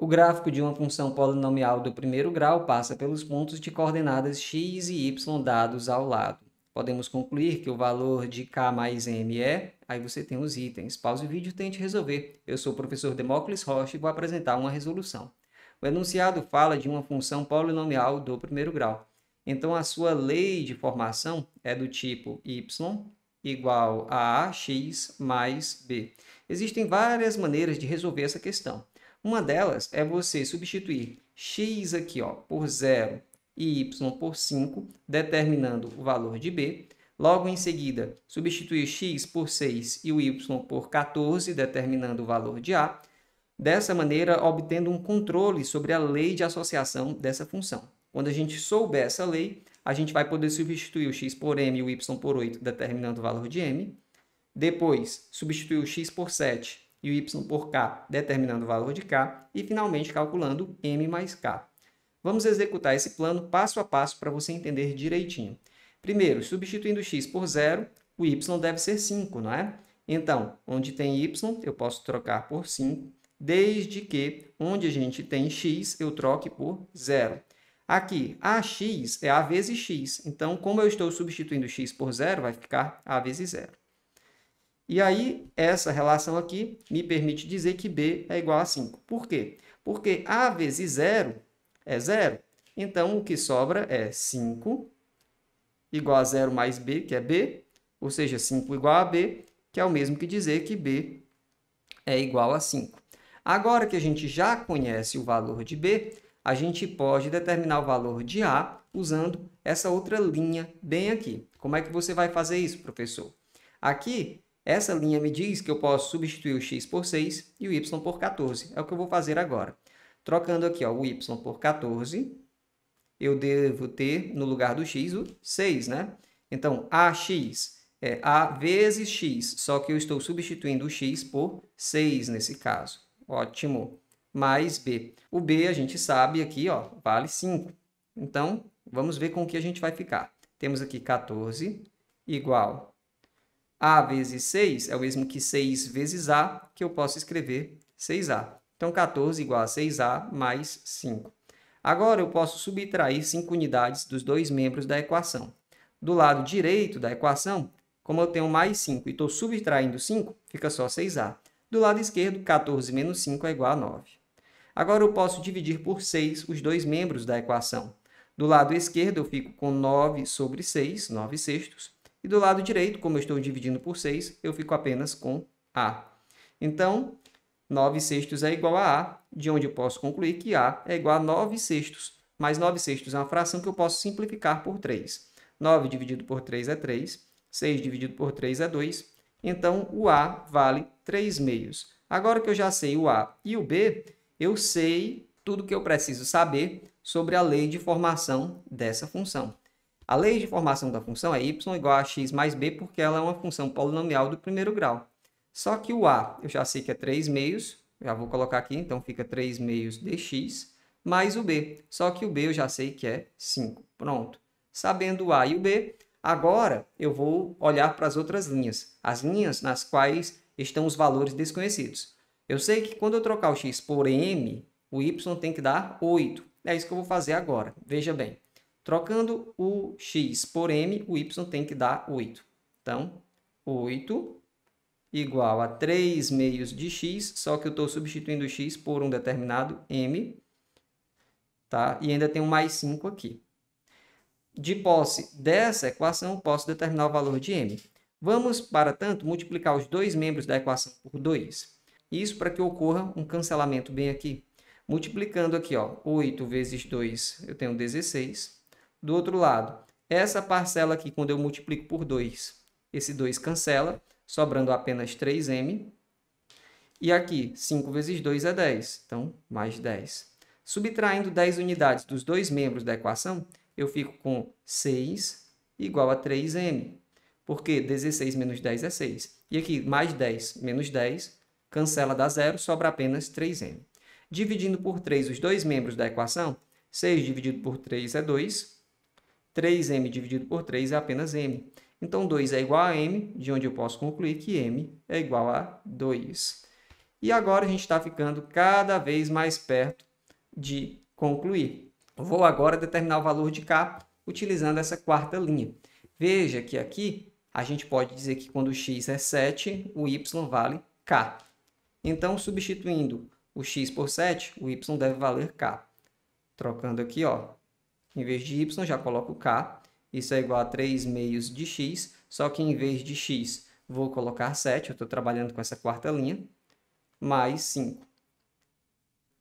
O gráfico de uma função polinomial do primeiro grau passa pelos pontos de coordenadas x e y dados ao lado. Podemos concluir que o valor de k mais m é... Aí você tem os itens. Pause o vídeo e tente resolver. Eu sou o professor Demócles Rocha e vou apresentar uma resolução. O enunciado fala de uma função polinomial do primeiro grau. Então, a sua lei de formação é do tipo y igual a ax mais b. Existem várias maneiras de resolver essa questão. Uma delas é você substituir x aqui ó, por 0 e y por 5, determinando o valor de b. Logo em seguida, substituir x por 6 e o y por 14, determinando o valor de a. Dessa maneira, obtendo um controle sobre a lei de associação dessa função. Quando a gente souber essa lei, a gente vai poder substituir o x por m e o y por 8, determinando o valor de m. Depois, substituir o x por 7 e o y por k, determinando o valor de k, e finalmente calculando m mais k. Vamos executar esse plano passo a passo para você entender direitinho. Primeiro, substituindo x por zero, o y deve ser 5, não é? Então, onde tem y, eu posso trocar por 5, desde que onde a gente tem x, eu troque por zero. Aqui, ax é a vezes x. Então, como eu estou substituindo x por zero, vai ficar a vezes zero. E aí, essa relação aqui me permite dizer que B é igual a 5. Por quê? Porque A vezes zero é zero. Então, o que sobra é 5 igual a zero mais B, que é B. Ou seja, 5 igual a B, que é o mesmo que dizer que B é igual a 5. Agora que a gente já conhece o valor de B, a gente pode determinar o valor de A usando essa outra linha bem aqui. Como é que você vai fazer isso, professor? Aqui, essa linha me diz que eu posso substituir o x por 6 e o y por 14. É o que eu vou fazer agora. Trocando aqui ó, o y por 14, eu devo ter no lugar do x o 6, né? Então, ax é a vezes x, só que eu estou substituindo o x por 6 nesse caso. Ótimo. Mais b. O b a gente sabe aqui, ó, vale 5. Então, vamos ver com o que a gente vai ficar. Temos aqui 14 igual a vezes 6 é o mesmo que 6 vezes A, que eu posso escrever 6A. Então, 14 igual a 6A mais 5. Agora, eu posso subtrair 5 unidades dos dois membros da equação. Do lado direito da equação, como eu tenho mais 5 e estou subtraindo 5, fica só 6A. Do lado esquerdo, 14 menos 5 é igual a 9. Agora, eu posso dividir por 6 os dois membros da equação. Do lado esquerdo, eu fico com 9 sobre 6, 9 sextos. E do lado direito, como eu estou dividindo por 6, eu fico apenas com A. Então, 9 sextos é igual a A, de onde eu posso concluir que A é igual a 9 sextos. Mas 9 sextos é uma fração que eu posso simplificar por 3. 9 dividido por 3 é 3, 6 dividido por 3 é 2. Então, o A vale 3 meios. Agora que eu já sei o A e o B, eu sei tudo que eu preciso saber sobre a lei de formação dessa função. A lei de formação da função é y igual a x mais b, porque ela é uma função polinomial do primeiro grau. Só que o a, eu já sei que é 3 meios, já vou colocar aqui, então fica 3 meios dx, mais o b. Só que o b eu já sei que é 5. Pronto. Sabendo o a e o b, agora eu vou olhar para as outras linhas, as linhas nas quais estão os valores desconhecidos. Eu sei que quando eu trocar o x por m, o y tem que dar 8. É isso que eu vou fazer agora. Veja bem. Trocando o x por m, o y tem que dar 8. Então, 8 igual a 3 meios de x, só que eu estou substituindo o x por um determinado m, tá? e ainda tem um mais 5 aqui. De posse dessa equação, posso determinar o valor de m. Vamos, para tanto, multiplicar os dois membros da equação por 2. Isso para que ocorra um cancelamento bem aqui. Multiplicando aqui, ó, 8 vezes 2, eu tenho 16 do outro lado. Essa parcela aqui, quando eu multiplico por 2, esse 2 cancela, sobrando apenas 3m. E aqui, 5 vezes 2 é 10, então mais 10. Subtraindo 10 unidades dos dois membros da equação, eu fico com 6 igual a 3m. Porque 16 menos 10 é 6. E aqui, mais 10 menos 10, cancela dá zero, sobra apenas 3m. Dividindo por 3 os dois membros da equação, 6 dividido por 3 é 2, 3m dividido por 3 é apenas m. Então, 2 é igual a m, de onde eu posso concluir que m é igual a 2. E agora a gente está ficando cada vez mais perto de concluir. Vou agora determinar o valor de k utilizando essa quarta linha. Veja que aqui a gente pode dizer que quando x é 7, o y vale k. Então, substituindo o x por 7, o y deve valer k. Trocando aqui, ó, em vez de y, já coloco k. Isso é igual a 3 meios de x, só que em vez de x, vou colocar 7, eu estou trabalhando com essa quarta linha, mais 5.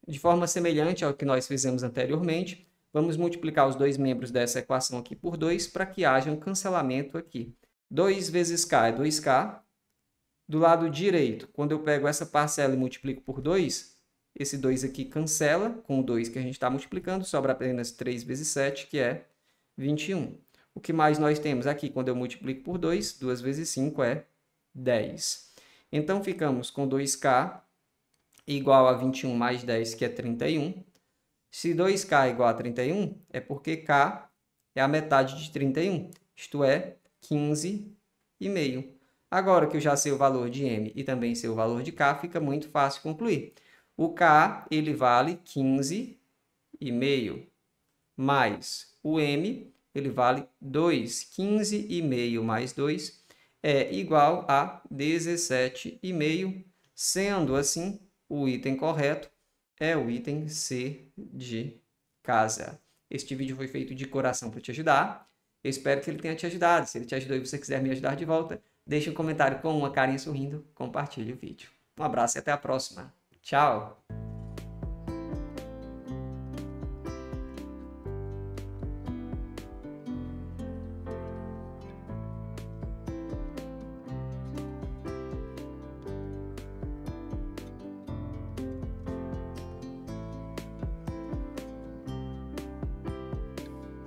De forma semelhante ao que nós fizemos anteriormente, vamos multiplicar os dois membros dessa equação aqui por 2 para que haja um cancelamento aqui. 2 vezes k é 2k. Do lado direito, quando eu pego essa parcela e multiplico por 2, esse 2 aqui cancela com o 2 que a gente está multiplicando, sobra apenas 3 vezes 7, que é 21. O que mais nós temos aqui quando eu multiplico por 2? 2 vezes 5 é 10. Então, ficamos com 2k igual a 21 mais 10, que é 31. Se 2k é igual a 31, é porque k é a metade de 31, isto é, 15,5. Agora que eu já sei o valor de m e também sei o valor de k, fica muito fácil concluir. O K ele vale 15,5 mais o M ele vale 2. 15,5 mais 2 é igual a 17,5, sendo assim o item correto é o item C de casa. Este vídeo foi feito de coração para te ajudar. Eu espero que ele tenha te ajudado. Se ele te ajudou e você quiser me ajudar de volta, deixe um comentário com uma carinha sorrindo, compartilhe o vídeo. Um abraço e até a próxima. Tchau!